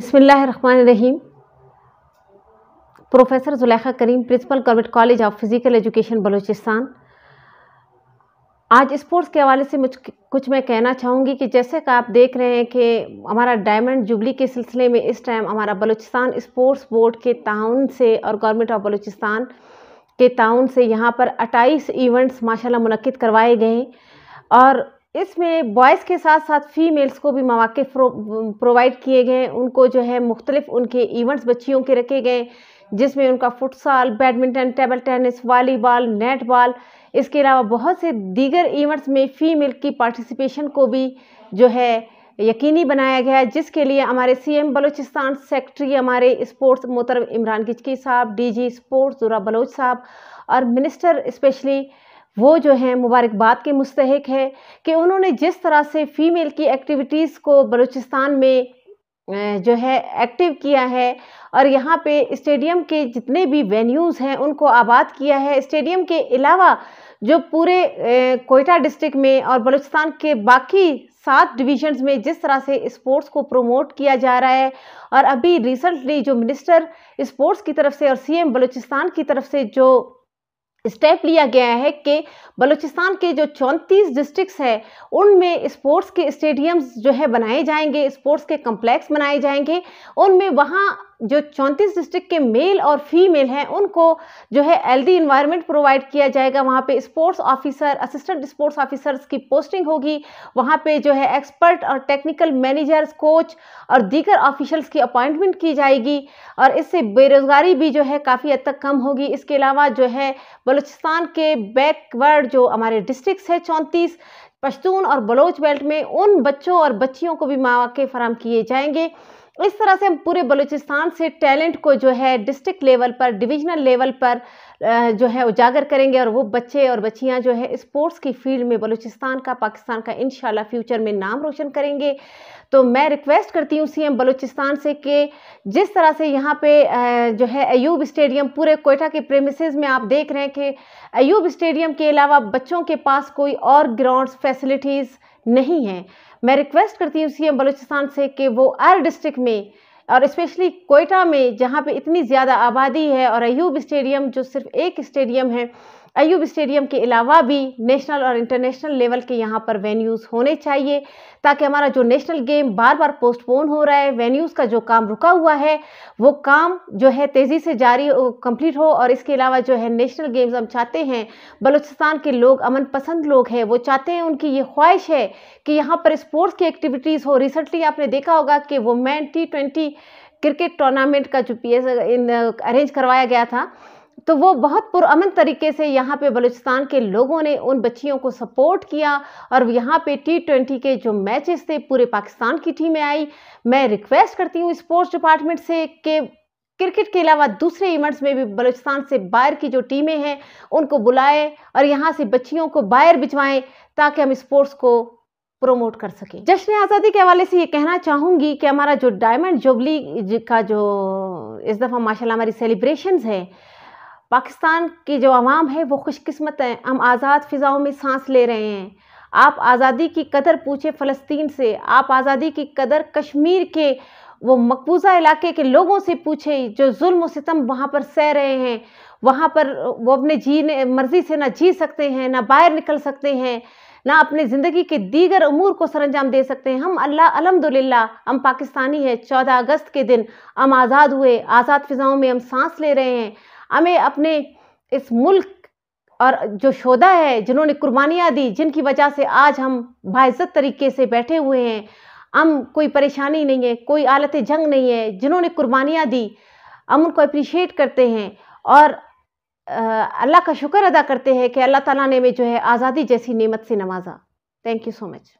बसमीम professor Zulekha Karim principal government college of physical education Balochistan आज sports के हवाले से मुझ कुछ मैं कहना चाहूँगी कि जैसे कि आप देख रहे हैं कि हमारा डायमंड जुबली के सिलसिले में इस टाइम हमारा बलूचिस्तान स्पोर्ट्स बोर्ड के ताउन से और गवर्नमेंट ऑफ बलूचिस्तान के ताउन से यहाँ पर अट्ठाईस इवेंट्स माशाल्लाह मुनद करवाए गए और इसमें बॉयज़ के साथ साथ फ़ीमेल्स को भी मौाक़ प्रोवाइड किए गए उनको जो है मुख्तलिफ़ उनके इवेंट्स बच्चियों के रखे गए जिसमें उनका futsal badminton table tennis volleyball netball इसके अलावा बहुत से दीगर इवेंट्स में फ़ीमेल की पार्टिसिपेशन को भी जो है यकीनी बनाया गया है जिसके लिए हमारे सीएम बलोचिस्तान सेक्रेटरी हमारे स्पोर्ट्स मोहतरम इमरान गिचकी साहब डीजी स्पोर्ट्स दुरा बलोच साहब और मिनिस्टर स्पेशली वो जो है मुबारकबाद के मुस्तक है कि उन्होंने जिस तरह से फ़ीमेल की एक्टिविटीज़ को बलूचिस्तान में जो है एक्टिव किया है और यहाँ पे स्टेडियम के जितने भी वेन्यूज़ हैं उनको आबाद किया है स्टेडियम के अलावा जो पूरे कोयटा डिस्ट्रिक्ट में और बलूचिस्तान के बाकी सात डिवीजन्स में जिस तरह से स्पोर्ट्स को प्रमोट किया जा रहा है और अभी रिसेंटली जो मिनिस्टर स्पोर्ट्स की तरफ से और सीएम एम की तरफ से जो स्टेप लिया गया है कि बलूचिस्तान के जो चौंतीस डिस्ट्रिक्स हैं उनमें स्पोर्ट्स के स्टेडियम्स जो है बनाए जाएंगे स्पोर्ट्स के कम्प्लेक्स बनाए जाएंगे उनमें वहाँ जो 34 डिस्ट्रिक्ट के मेल और फीमेल हैं उनको जो है हेल्दी इन्वायरमेंट प्रोवाइड किया जाएगा वहाँ पे sports officer assistant sports officers की पोस्टिंग होगी वहाँ पे जो है एक्सपर्ट और टेक्निकल मैनेजर्स कोच और दीगर ऑफिशल्स की अपॉइंटमेंट की जाएगी और इससे बेरोज़गारी भी जो है काफ़ी हद तक कम होगी इसके अलावा जो है बलूचिस्तान के बैकवर्ड जो हमारे डिस्ट्रिक्स है चौंतीस पश्तून और बलोच बेल्ट में उन बच्चों और बच्चियों को भी मौके फराम किए जाएंगे इस तरह से हम पूरे बलूचिस्तान से टैलेंट को जो है डिस्ट्रिक्ट लेवल पर डिविजनल लेवल पर जो है उजागर करेंगे और वो बच्चे और बच्चियां जो है स्पोर्ट्स की फील्ड में बलूचिस्तान का पाकिस्तान का इन फ्यूचर में नाम रोशन करेंगे तो मैं रिक्वेस्ट करती हूँ सी एम बलूचिस्तान से कि जिस तरह से यहाँ पे जो है अयूब स्टेडियम पूरे कोयटा के प्रेमिसज़ में आप देख रहे हैं कि अयूब स्टेडियम के अलावा बच्चों के पास कोई और ग्राउंड फैसिलिटीज़ नहीं है मैं रिक्वेस्ट करती हूँ सी बलूचिस्तान से कि वो हर डिस्ट्रिक्ट में और स्पेशली कोयटा में जहाँ पे इतनी ज़्यादा आबादी है और अयूब स्टेडियम जो सिर्फ एक स्टेडियम है अयूब स्टेडियम के अलावा भी नेशनल और इंटरनेशनल लेवल के यहाँ पर वेन्यूज़ होने चाहिए ताकि हमारा जो नेशनल गेम बार बार पोस्टपोन हो रहा है वेन्यूज़ का जो काम रुका हुआ है वो काम जो है तेज़ी से जारी कंप्लीट हो और इसके अलावा जो है नेशनल गेम्स हम चाहते हैं बलूचिस्तान के लोग अमन पसंद लोग हैं वो चाहते हैं उनकी ये ख्वाहिश है कि यहाँ पर स्पोर्ट्स की एक्टिविटीज़ हो रिसेंटली आपने देखा होगा कि वो man T twenty cricket tournament का जो पी एस अरेंज करवाया गया था तो वो बहुत पुरान तरीके से यहाँ पे बलूचिस्तान के लोगों ने उन बच्चियों को सपोर्ट किया और यहाँ पे टी ट्वेंटी के जो मैचेस थे पूरे पाकिस्तान की टीमें आई मैं रिक्वेस्ट करती हूँ स्पोर्ट्स डिपार्टमेंट से कि क्रिकेट के अलावा दूसरे इवेंट्स में भी बलूचिस्तान से बाहर की जो टीमें हैं उनको बुलाएं और यहाँ से बच्चियों को बाहर भिजवाएं ताकि हम स्पोर्ट्स को प्रोमोट कर सकें जश्न आज़ादी के हवाले से ये कहना चाहूँगी कि हमारा जो डायमंड जुबली का जो इस दफ़ा माशाल्लाह हमारी सेलिब्रेशंस हैं पाकिस्तान की जो आवाम है वो खुशकस्मत हैं हम आज़ाद फ़िज़ाओं में सांस ले रहे हैं आप आज़ादी की कदर पूछे फ़लस्तीन से आप आज़ादी की कदर कश्मीर के वो मकबूजा इलाके के लोगों से पूछे जो जुल्म सितम वहाँ पर सह रहे हैं वहाँ पर वो अपने जीने मर्ज़ी से ना जी सकते हैं ना बाहर निकल सकते हैं ना अपने ज़िंदगी के दीगर अमूर को अंजाम दे सकते हैं हम अल्लाह अलहमदिल्ला हम पाकिस्तानी है चौदह अगस्त के दिन हम आज़ाद हुए आज़ाद फ़िज़ाओं में हम सांस ले रहे हैं हमें अपने इस मुल्क और जो शोधा है जिन्होंने कुर्बानियाँ दी जिनकी वजह से आज हम बाज़त तरीके से बैठे हुए हैं हम कोई परेशानी नहीं है कोई आलत जंग नहीं है जिन्होंने कुर्बानियाँ दी हम उनको अप्रिशिएट करते हैं और अल्लाह का शुक्र अदा करते हैं कि अल्लाह ताला ने हमें जो है आज़ादी जैसी नेमत से नवाजा थैंक यू सो मच